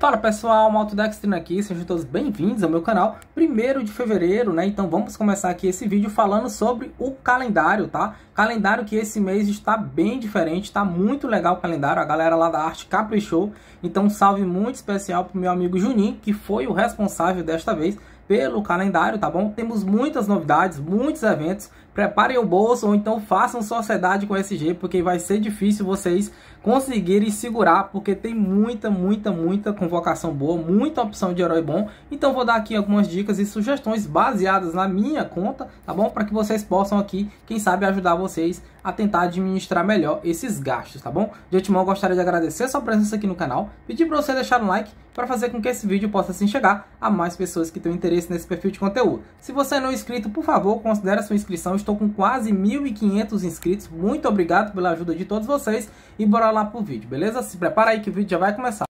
Fala pessoal, Maltodextrina aqui, sejam todos bem-vindos ao meu canal. Primeiro de fevereiro, né? Então vamos começar aqui esse vídeo falando sobre o calendário, tá? Calendário que esse mês está bem diferente, está muito legal o calendário. A galera lá da arte caprichou. Então um salve muito especial pro meu amigo Juninho, que foi o responsável desta vez pelo calendário, tá bom? Temos muitas novidades, muitos eventos. Preparem o bolso ou então façam sociedade com o SG, porque vai ser difícil vocês conseguirem segurar, porque tem muita, muita, muita convocação boa, muita opção de herói bom. Então vou dar aqui algumas dicas e sugestões baseadas na minha conta, tá bom? Para que vocês possam aqui, quem sabe, ajudar vocês a tentar administrar melhor esses gastos, tá bom? De antemão, gostaria de agradecer sua presença aqui no canal, pedir para você deixar um like para fazer com que esse vídeo possa assim chegar a mais pessoas que têm interesse nesse perfil de conteúdo. Se você é não é inscrito, por favor, considere a sua inscrição. Estou com quase 1.500 inscritos. Muito obrigado pela ajuda de todos vocês e bora bora lá pro vídeo, beleza? Se prepara aí que o vídeo já vai começar.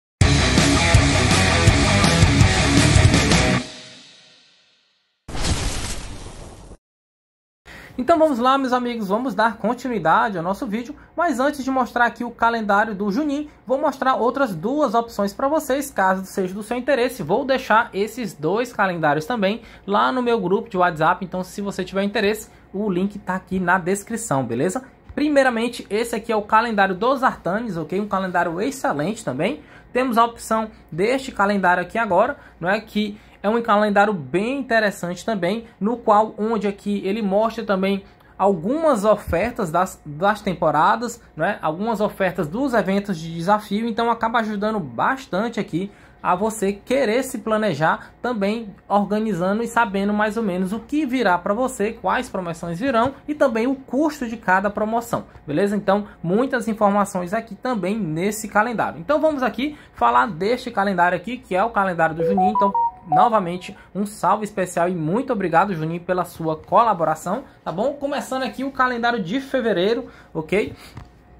Então vamos lá, meus amigos, vamos dar continuidade ao nosso vídeo, mas antes de mostrar aqui o calendário do Junin, vou mostrar outras duas opções para vocês, caso seja do seu interesse, vou deixar esses dois calendários também lá no meu grupo de WhatsApp, então se você tiver interesse, o link está aqui na descrição, beleza? Primeiramente, esse aqui é o calendário dos Artanes, ok? Um calendário excelente também. Temos a opção deste calendário aqui agora, não é que é um calendário bem interessante também, no qual onde aqui ele mostra também algumas ofertas das, das temporadas, né? algumas ofertas dos eventos de desafio, então acaba ajudando bastante aqui a você querer se planejar também organizando e sabendo mais ou menos o que virá para você, quais promoções virão e também o custo de cada promoção, beleza? Então, muitas informações aqui também nesse calendário. Então, vamos aqui falar deste calendário aqui, que é o calendário do Juninho. Então, novamente um salve especial e muito obrigado Juninho pela sua colaboração, tá bom? Começando aqui o calendário de fevereiro, ok?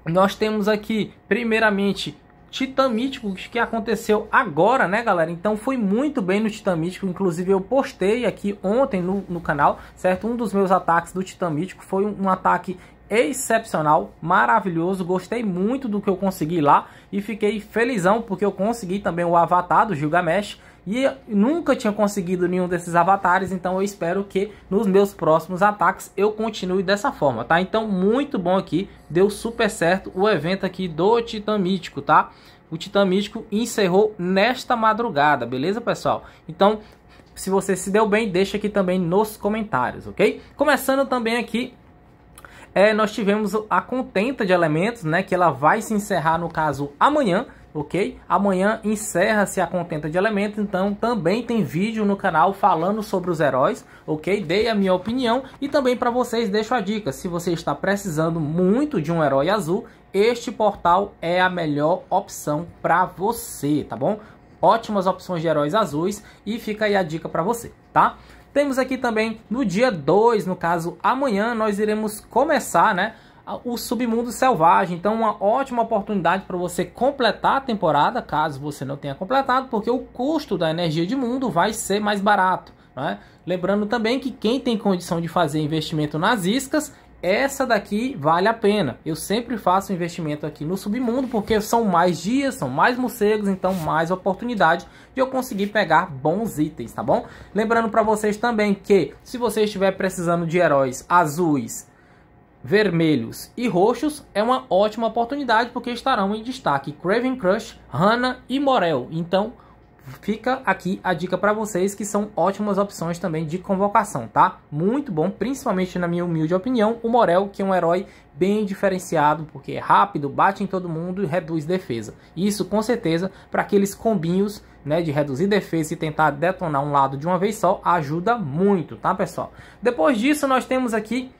Nós temos aqui primeiramente Titã mítico que aconteceu agora, né, galera? Então foi muito bem no Titã Mítico, inclusive eu postei aqui ontem no, no canal, certo? Um dos meus ataques do Titã Mítico foi um, um ataque excepcional, maravilhoso, gostei muito do que eu consegui lá e fiquei felizão porque eu consegui também o avatar do Gilgamesh, e nunca tinha conseguido nenhum desses avatares, então eu espero que nos meus próximos ataques eu continue dessa forma, tá? Então muito bom aqui, deu super certo o evento aqui do Titã Mítico, tá? O Titã Mítico encerrou nesta madrugada, beleza pessoal? Então se você se deu bem, deixa aqui também nos comentários, ok? Começando também aqui é, nós tivemos a contenta de elementos, né? Que ela vai se encerrar, no caso, amanhã ok? Amanhã encerra-se a contenta de elementos, então também tem vídeo no canal falando sobre os heróis, ok? Dei a minha opinião e também para vocês deixo a dica, se você está precisando muito de um herói azul, este portal é a melhor opção para você, tá bom? Ótimas opções de heróis azuis e fica aí a dica para você, tá? Temos aqui também no dia 2, no caso amanhã, nós iremos começar, né? o submundo selvagem. Então, uma ótima oportunidade para você completar a temporada, caso você não tenha completado, porque o custo da energia de mundo vai ser mais barato. Né? Lembrando também que quem tem condição de fazer investimento nas iscas, essa daqui vale a pena. Eu sempre faço investimento aqui no submundo porque são mais dias, são mais morcegos, então mais oportunidade de eu conseguir pegar bons itens, tá bom? Lembrando para vocês também que se você estiver precisando de heróis azuis vermelhos e roxos, é uma ótima oportunidade porque estarão em destaque Craven Crush, Hannah e Morel. Então, fica aqui a dica para vocês que são ótimas opções também de convocação, tá? Muito bom, principalmente na minha humilde opinião, o Morel, que é um herói bem diferenciado, porque é rápido, bate em todo mundo e reduz defesa. Isso com certeza para aqueles combinhos, né, de reduzir defesa e tentar detonar um lado de uma vez só, ajuda muito, tá, pessoal? Depois disso, nós temos aqui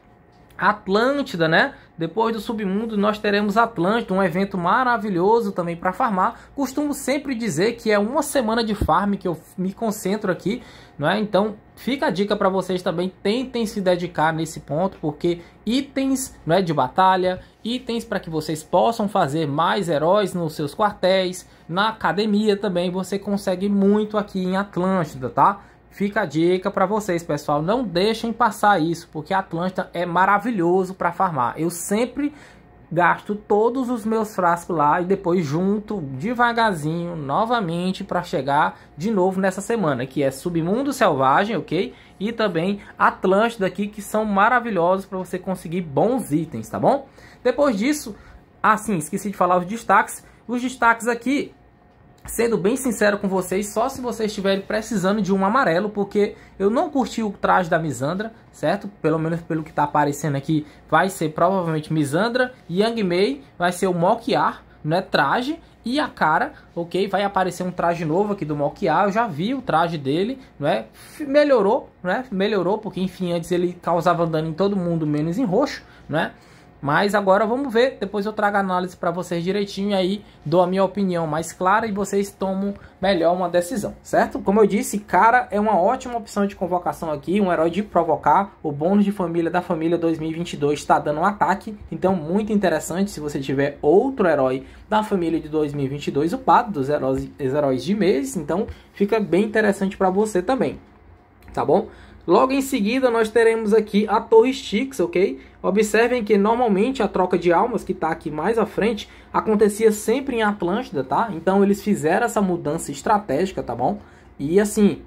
Atlântida, né? Depois do Submundo, nós teremos Atlântida, um evento maravilhoso também para farmar. Costumo sempre dizer que é uma semana de farm que eu me concentro aqui, não é? Então, fica a dica para vocês também, tentem se dedicar nesse ponto, porque itens, não é, de batalha, itens para que vocês possam fazer mais heróis nos seus quartéis, na academia também você consegue muito aqui em Atlântida, tá? Fica a dica para vocês, pessoal. Não deixem passar isso, porque Atlântida é maravilhoso para farmar. Eu sempre gasto todos os meus frascos lá e depois junto devagarzinho novamente para chegar de novo nessa semana, que é Submundo Selvagem, ok? E também Atlântida aqui, que são maravilhosos para você conseguir bons itens, tá bom? Depois disso, assim, ah, esqueci de falar os destaques. Os destaques aqui sendo bem sincero com vocês, só se vocês estiverem precisando de um amarelo, porque eu não curti o traje da Misandra, certo? Pelo menos pelo que está aparecendo aqui, vai ser provavelmente Misandra, Yang Mei, vai ser o Mokiar, né, traje, e a cara, ok? Vai aparecer um traje novo aqui do Moquear eu já vi o traje dele, é Melhorou, né? Melhorou, porque enfim, antes ele causava dano em todo mundo, menos em roxo, né? Mas agora vamos ver, depois eu trago a análise para vocês direitinho e aí dou a minha opinião mais clara e vocês tomam melhor uma decisão, certo? Como eu disse, cara é uma ótima opção de convocação aqui, um herói de provocar, o bônus de família da família 2022 está dando um ataque, então muito interessante se você tiver outro herói da família de 2022, o pato dos heróis, heróis de mês, então fica bem interessante para você também, tá bom? Logo em seguida, nós teremos aqui a Torre Styx, ok? Observem que normalmente a troca de almas, que está aqui mais à frente, acontecia sempre em Atlântida, tá? Então eles fizeram essa mudança estratégica, tá bom? E assim,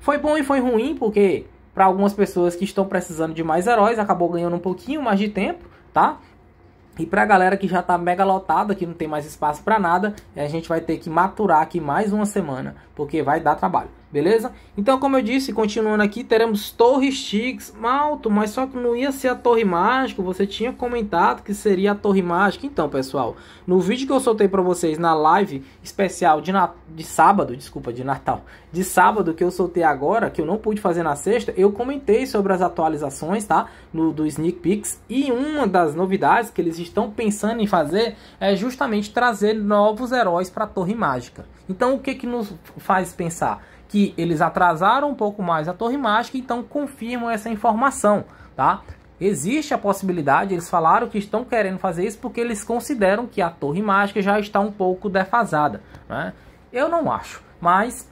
foi bom e foi ruim, porque para algumas pessoas que estão precisando de mais heróis, acabou ganhando um pouquinho mais de tempo, tá? E para a galera que já está mega lotada, que não tem mais espaço para nada, a gente vai ter que maturar aqui mais uma semana, porque vai dar trabalho beleza? Então, como eu disse, continuando aqui, teremos Torre Styx, Malto, mas só que não ia ser a Torre Mágica, você tinha comentado que seria a Torre Mágica. Então, pessoal, no vídeo que eu soltei para vocês na live especial de, na... de sábado, desculpa, de Natal, de sábado que eu soltei agora, que eu não pude fazer na sexta, eu comentei sobre as atualizações, tá? No, do Sneak peaks e uma das novidades que eles estão pensando em fazer é justamente trazer novos heróis para a Torre Mágica. Então, o que que nos faz pensar? que eles atrasaram um pouco mais a torre mágica, então confirmam essa informação, tá? Existe a possibilidade, eles falaram que estão querendo fazer isso porque eles consideram que a torre mágica já está um pouco defasada, né? Eu não acho, mas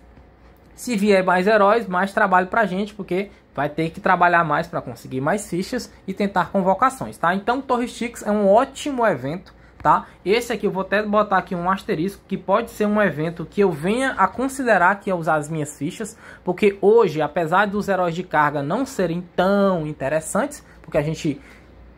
se vier mais heróis, mais trabalho pra gente, porque vai ter que trabalhar mais para conseguir mais fichas e tentar convocações, tá? Então Torre Chicks é um ótimo evento tá? Esse aqui eu vou até botar aqui um asterisco, que pode ser um evento que eu venha a considerar que é usar as minhas fichas, porque hoje, apesar dos heróis de carga não serem tão interessantes, porque a gente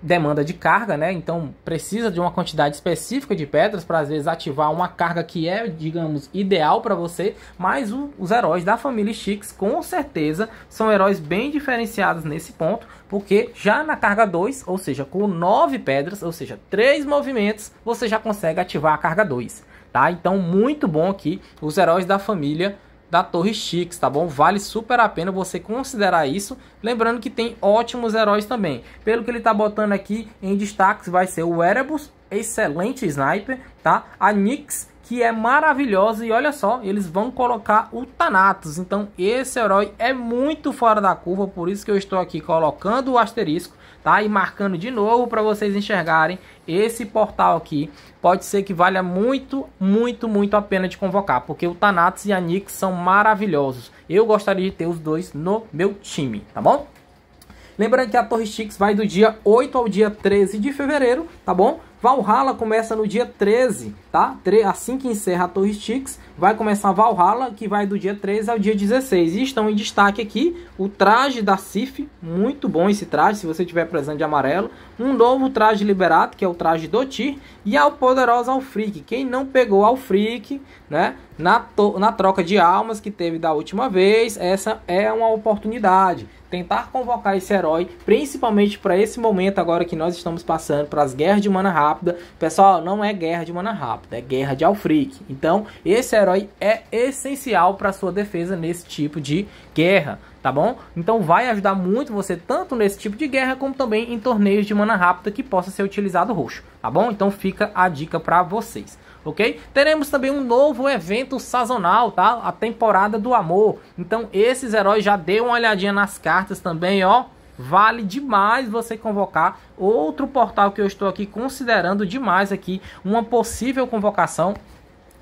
demanda de carga, né? Então precisa de uma quantidade específica de pedras para às vezes ativar uma carga que é, digamos, ideal para você. Mas o, os heróis da família Chicks com certeza são heróis bem diferenciados nesse ponto, porque já na carga 2, ou seja, com 9 pedras, ou seja, 3 movimentos, você já consegue ativar a carga 2. Tá? Então, muito bom aqui os heróis da família da Torre Chix, tá bom? Vale super a pena você considerar isso. Lembrando que tem ótimos heróis também. Pelo que ele tá botando aqui em destaques vai ser o Erebus, excelente sniper, tá? A Nix que é maravilhosa e olha só, eles vão colocar o Thanatos. Então esse herói é muito fora da curva, por isso que eu estou aqui colocando o asterisco, tá? E marcando de novo para vocês enxergarem esse portal aqui. Pode ser que valha muito, muito, muito a pena de convocar, porque o Thanatos e a Nix são maravilhosos. Eu gostaria de ter os dois no meu time, tá bom? Lembrando que a Torre Chix vai do dia 8 ao dia 13 de fevereiro, tá bom? Valhalla começa no dia 13 tá? Assim que encerra a Torre Sticks, vai começar a Valhalla, que vai do dia 13 ao dia 16. E estão em destaque aqui o traje da Sif, muito bom esse traje, se você tiver presente de amarelo. Um novo traje liberado, que é o traje do Tyr, e ao poderosa Alfric. Quem não pegou Alfric, né, na, na troca de almas que teve da última vez, essa é uma oportunidade tentar convocar esse herói, principalmente para esse momento agora que nós estamos passando, para as guerras de mana rápida. Pessoal, não é guerra de mana rápida. É Guerra de Alfric. Então, esse herói é essencial para sua defesa nesse tipo de guerra, tá bom? Então vai ajudar muito você tanto nesse tipo de guerra como também em torneios de mana rápida que possa ser utilizado roxo, tá bom? Então fica a dica para vocês ok? Teremos também um novo evento sazonal, tá? A temporada do amor. Então esses heróis já dê uma olhadinha nas cartas também, ó. Vale demais você convocar outro portal que eu estou aqui considerando demais aqui uma possível convocação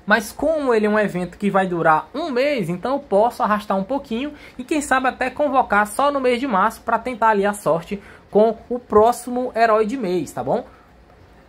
mas como ele é um evento que vai durar um mês, então eu posso arrastar um pouquinho e quem sabe até convocar só no mês de março para tentar ali a sorte com o próximo herói de mês, tá bom?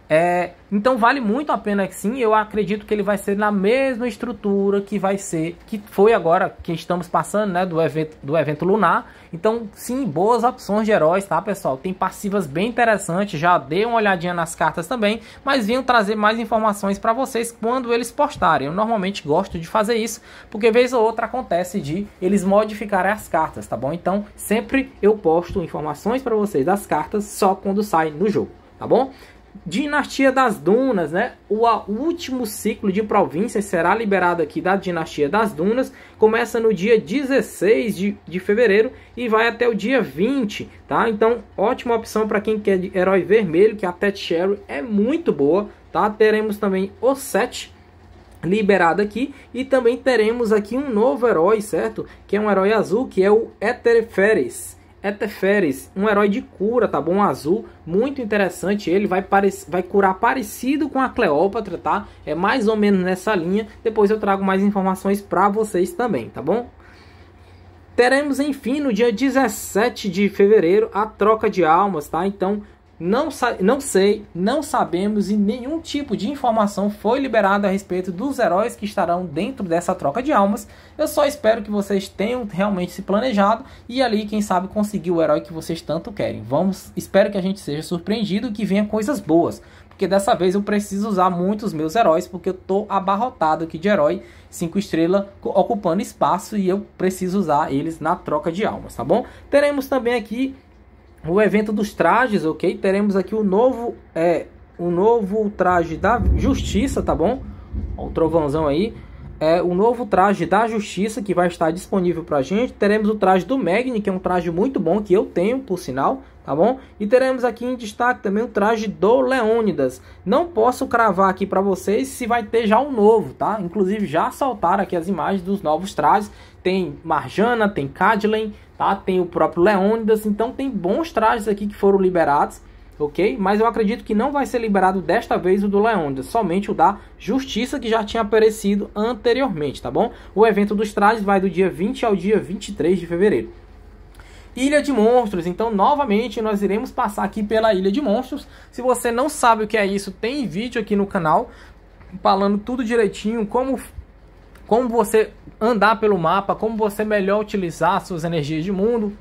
É, então vale muito a pena sim, eu acredito que ele vai ser na mesma estrutura que vai ser, que foi agora que estamos passando, né, do evento, do evento lunar. Então sim, boas opções de heróis, tá pessoal? Tem passivas bem interessantes, já dei uma olhadinha nas cartas também, mas vim trazer mais informações para vocês quando eles postarem. Eu normalmente gosto de fazer isso, porque vez ou outra acontece de eles modificarem as cartas, tá bom? Então sempre eu posto informações para vocês das cartas só quando sai no jogo, tá bom? Dinastia das Dunas, né? O último ciclo de províncias será liberado aqui da Dinastia das Dunas. Começa no dia 16 de, de fevereiro e vai até o dia 20, tá? Então, ótima opção para quem quer herói vermelho, que a Tet Sherry é muito boa, tá? Teremos também o 7 liberado aqui e também teremos aqui um novo herói, certo? Que é um herói azul, que é o Etereferes Eteferes, é um herói de cura, tá bom? Azul, muito interessante. Ele vai, vai curar parecido com a Cleópatra, tá? É mais ou menos nessa linha. Depois eu trago mais informações para vocês também, tá bom? Teremos, enfim, no dia 17 de fevereiro, a troca de almas, tá? Então, não, não sei, não sabemos e nenhum tipo de informação foi liberada a respeito dos heróis que estarão dentro dessa troca de almas. Eu só espero que vocês tenham realmente se planejado e ali, quem sabe, conseguir o herói que vocês tanto querem. Vamos, espero que a gente seja surpreendido e que venha coisas boas. Porque dessa vez eu preciso usar muitos meus heróis, porque eu tô abarrotado aqui de herói 5 estrelas ocupando espaço e eu preciso usar eles na troca de almas, tá bom? Teremos também aqui o evento dos trajes, ok? Teremos aqui o novo, é, o novo traje da Justiça, tá bom? Ó, o trovãozão aí. É o novo traje da Justiça que vai estar disponível pra gente. Teremos o traje do Magni, que é um traje muito bom que eu tenho, por sinal, tá bom? E teremos aqui em destaque também o traje do Leônidas. Não posso cravar aqui para vocês se vai ter já o um novo, tá? Inclusive já saltaram aqui as imagens dos novos trajes. Tem Marjana, tem Cadlen, tá? Tem o próprio Leônidas, então tem bons trajes aqui que foram liberados. Ok? Mas eu acredito que não vai ser liberado desta vez o do Leônidas, somente o da Justiça que já tinha aparecido anteriormente, tá bom? O evento dos trajes vai do dia 20 ao dia 23 de fevereiro. Ilha de Monstros. Então, novamente, nós iremos passar aqui pela Ilha de Monstros. Se você não sabe o que é isso, tem vídeo aqui no canal falando tudo direitinho, como, como você andar pelo mapa, como você melhor utilizar suas energias de mundo,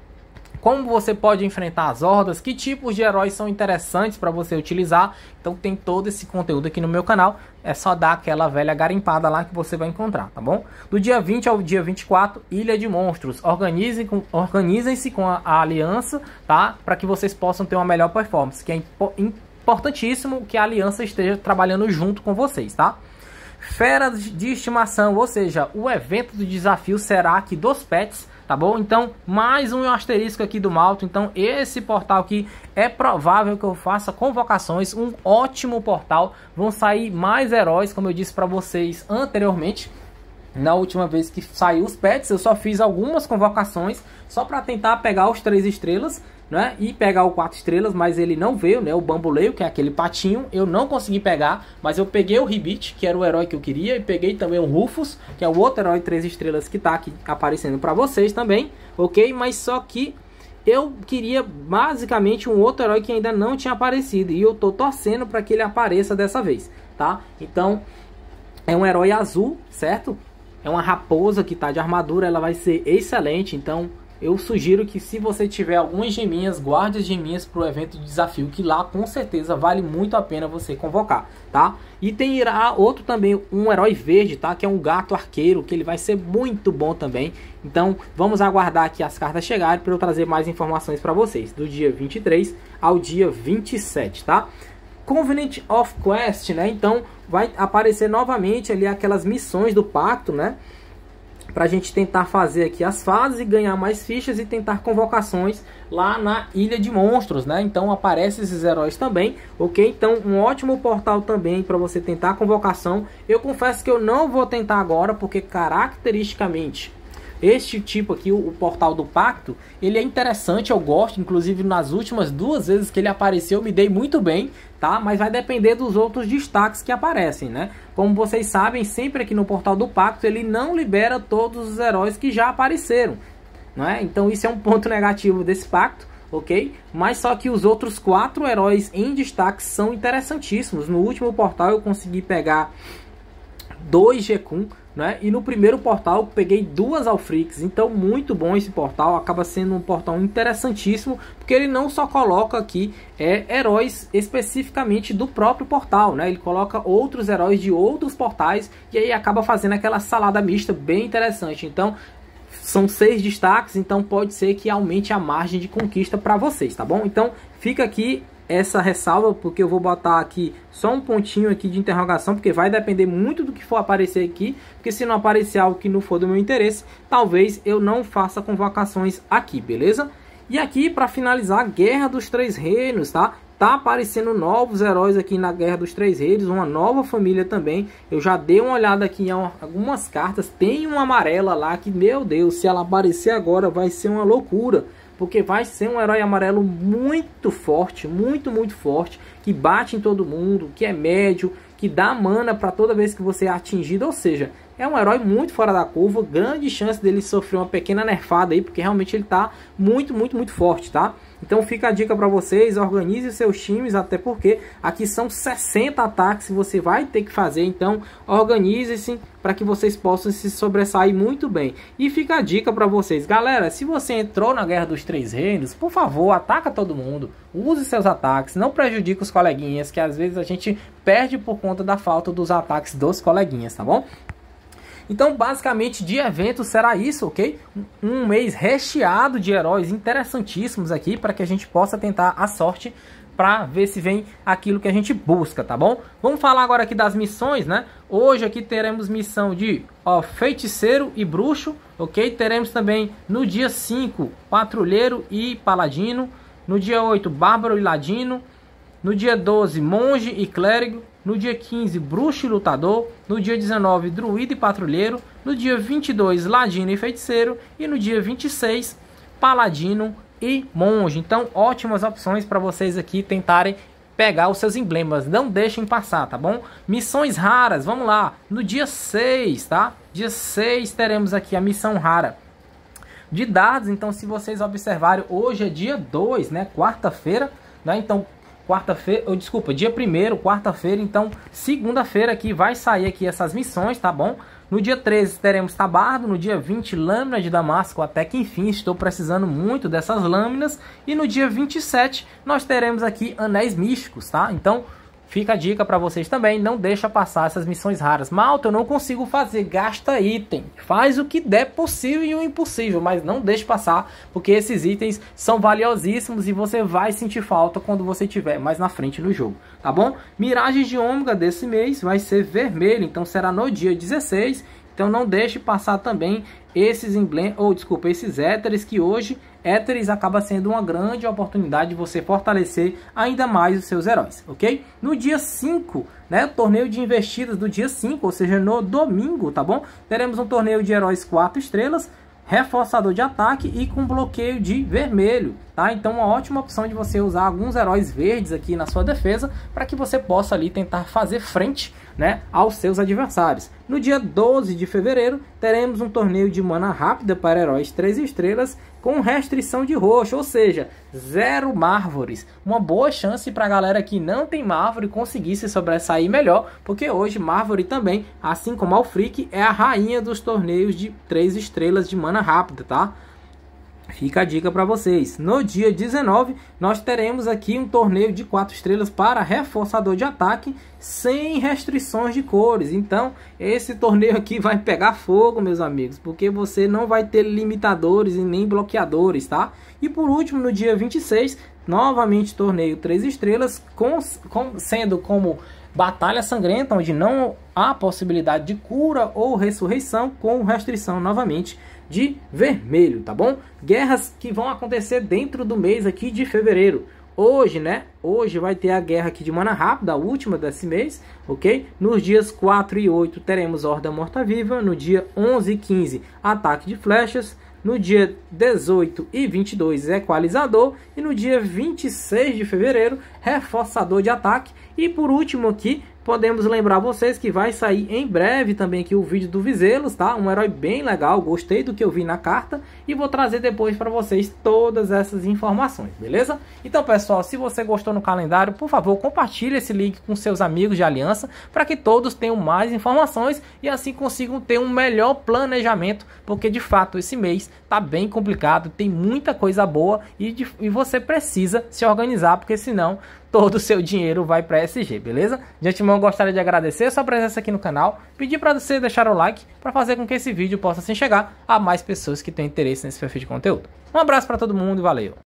como você pode enfrentar as hordas, que tipos de heróis são interessantes para você utilizar. Então tem todo esse conteúdo aqui no meu canal, é só dar aquela velha garimpada lá que você vai encontrar, tá bom? Do dia 20 ao dia 24, Ilha de Monstros. Organizem-se com, organizem com a, a, aliança, tá? Para que vocês possam ter uma melhor performance, que é impo importantíssimo que a aliança esteja trabalhando junto com vocês, tá? Feras de estimação, ou seja, o evento do desafio será que dos pets tá bom? Então, mais um asterisco aqui do Malto. Então, esse portal aqui é provável que eu faça convocações, um ótimo portal. Vão sair mais heróis, como eu disse para vocês anteriormente. Na última vez que saiu os pets, eu só fiz algumas convocações só para tentar pegar os três estrelas né? E pegar o quatro estrelas, mas ele não veio, né? O bamboleio, que é aquele patinho, eu não consegui pegar, mas eu peguei o Ribit, que era o herói que eu queria, e peguei também o Rufus, que é o outro herói três estrelas que tá aqui aparecendo para vocês também, ok? Mas só que eu queria basicamente um outro herói que ainda não tinha aparecido, e eu tô torcendo para que ele apareça dessa vez, tá? Então, é um herói azul, certo? É uma raposa que tá de armadura, ela vai ser excelente, então eu sugiro que se você tiver algumas geminhas, guarde as geminhas para o evento de desafio, que lá com certeza vale muito a pena você convocar, tá? E tem outro também, um herói verde, tá? Que é um gato arqueiro, que ele vai ser muito bom também. Então vamos aguardar aqui as cartas chegarem para eu trazer mais informações para vocês, do dia 23 ao dia 27, tá? Covenant of Quest, né? Então vai aparecer novamente ali aquelas missões do pacto, né? para a gente tentar fazer aqui as fases e ganhar mais fichas e tentar convocações lá na Ilha de Monstros, né? Então aparece esses heróis também, ok? Então um ótimo portal também para você tentar a convocação. Eu confesso que eu não vou tentar agora, porque caracteristicamente este tipo aqui, o, o Portal do Pacto, ele é interessante, eu gosto. Inclusive, nas últimas duas vezes que ele apareceu, me dei muito bem, tá? Mas vai depender dos outros destaques que aparecem, né? Como vocês sabem, sempre aqui no Portal do Pacto, ele não libera todos os heróis que já apareceram, é Então, isso é um ponto negativo desse pacto ok? Mas só que os outros quatro heróis em destaque são interessantíssimos. No último portal eu consegui pegar dois Gekun, né? E no primeiro portal eu peguei duas Alfrix, então muito bom esse portal, acaba sendo um portal interessantíssimo, porque ele não só coloca aqui é, heróis especificamente do próprio portal, né? Ele coloca outros heróis de outros portais e aí acaba fazendo aquela salada mista bem interessante. Então, são seis destaques, então pode ser que aumente a margem de conquista para vocês, tá bom? Então, fica aqui essa ressalva, porque eu vou botar aqui só um pontinho aqui de interrogação, porque vai depender muito do que for aparecer aqui, porque se não aparecer algo que não for do meu interesse, talvez eu não faça convocações aqui, beleza? E aqui, para finalizar, Guerra dos Três Reinos, tá? Tá aparecendo novos heróis aqui na Guerra dos Três Reinos, uma nova família também. Eu já dei uma olhada aqui em algumas cartas, tem uma amarela lá que, meu Deus, se ela aparecer agora vai ser uma loucura porque vai ser um herói amarelo muito forte, muito, muito forte, que bate em todo mundo, que é médio, que dá mana para toda vez que você é atingido, ou seja, é um herói muito fora da curva, grande chance dele sofrer uma pequena nerfada aí, porque realmente ele tá muito, muito, muito forte, tá? Então fica a dica para vocês, organize os seus times, até porque aqui são 60 ataques que você vai ter que fazer, então organize-se para que vocês possam se sobressair muito bem. E fica a dica para vocês, galera, se você entrou na Guerra dos Três Reinos, por favor, ataca todo mundo, use seus ataques, não prejudique os coleguinhas, que às vezes a gente perde por conta da falta dos ataques dos coleguinhas, tá bom? Então, basicamente, de evento será isso, ok? Um mês recheado de heróis interessantíssimos aqui para que a gente possa tentar a sorte para ver se vem aquilo que a gente busca, tá bom? Vamos falar agora aqui das missões, né? Hoje aqui teremos missão de ó, feiticeiro e bruxo, ok? Teremos também no dia 5, patrulheiro e paladino. No dia 8, bárbaro e ladino. No dia 12, monge e clérigo no dia 15, bruxo e lutador, no dia 19, druida e patrulheiro, no dia 22, ladino e feiticeiro e no dia 26, paladino e monge. Então, ótimas opções para vocês aqui tentarem pegar os seus emblemas, não deixem passar, tá bom? Missões raras, vamos lá, no dia 6, tá? Dia 6 teremos aqui a missão rara de dados, então se vocês observarem, hoje é dia 2, né? Quarta-feira, né? Então quarta-feira, oh, desculpa, dia 1 quarta-feira, então segunda-feira aqui vai sair aqui essas missões, tá bom? No dia 13 teremos tabardo, no dia 20 lâmina de damasco, até que enfim estou precisando muito dessas lâminas, e no dia 27 nós teremos aqui anéis místicos, tá? Então Fica a dica para vocês também, não deixa passar essas missões raras. Malta, eu não consigo fazer, gasta item. Faz o que der possível e o impossível, mas não deixe passar, porque esses itens são valiosíssimos e você vai sentir falta quando você tiver mais na frente no jogo, tá bom? Miragem de ômega desse mês vai ser vermelho, então será no dia 16 então não deixe passar também esses emblemas, ou desculpa, esses éteres que hoje éteres acaba sendo uma grande oportunidade de você fortalecer ainda mais os seus heróis, ok? No dia 5, né, torneio de investidas do dia 5, ou seja, no domingo, tá bom? Teremos um torneio de heróis 4 estrelas, reforçador de ataque e com bloqueio de vermelho. Tá? Então uma ótima opção de você usar alguns heróis verdes aqui na sua defesa para que você possa ali tentar fazer frente né, aos seus adversários. No dia 12 de fevereiro, teremos um torneio de mana rápida para heróis 3 estrelas com restrição de roxo, ou seja, zero márvores. Uma boa chance para a galera que não tem márvore conseguir se sobressair melhor, porque hoje márvore também, assim como Alfric, é a rainha dos torneios de 3 estrelas de mana rápida, tá? Fica a dica para vocês. No dia 19, nós teremos aqui um torneio de 4 estrelas para reforçador de ataque, sem restrições de cores. Então, esse torneio aqui vai pegar fogo, meus amigos, porque você não vai ter limitadores e nem bloqueadores, tá? E por último, no dia 26, novamente torneio 3 estrelas, com, com, sendo como Batalha Sangrenta, onde não há possibilidade de cura ou ressurreição, com restrição novamente de vermelho, tá bom? Guerras que vão acontecer dentro do mês aqui de fevereiro. Hoje, né? Hoje vai ter a guerra aqui de mana rápida, a última desse mês, ok? Nos dias 4 e 8 teremos Horda Morta-Viva. No dia 11 e 15, Ataque de Flechas. No dia 18 e 22, Equalizador. E no dia 26 de fevereiro, Reforçador de Ataque. E por último aqui, podemos lembrar vocês que vai sair em breve também aqui o vídeo do Vizelos, tá? Um herói bem legal, gostei do que eu vi na carta e vou trazer depois para vocês todas essas informações, beleza? Então, pessoal, se você gostou no calendário, por favor, compartilhe esse link com seus amigos de aliança para que todos tenham mais informações e assim consigam ter um melhor planejamento, porque de fato esse mês tá bem complicado, tem muita coisa boa e, de, e você precisa se organizar, porque senão todo o seu dinheiro vai para SG, beleza? De antemão, gostaria de agradecer a sua presença aqui no canal, pedir para você deixar o like para fazer com que esse vídeo possa assim chegar a mais pessoas que têm interesse nesse perfil de conteúdo. Um abraço para todo mundo e valeu!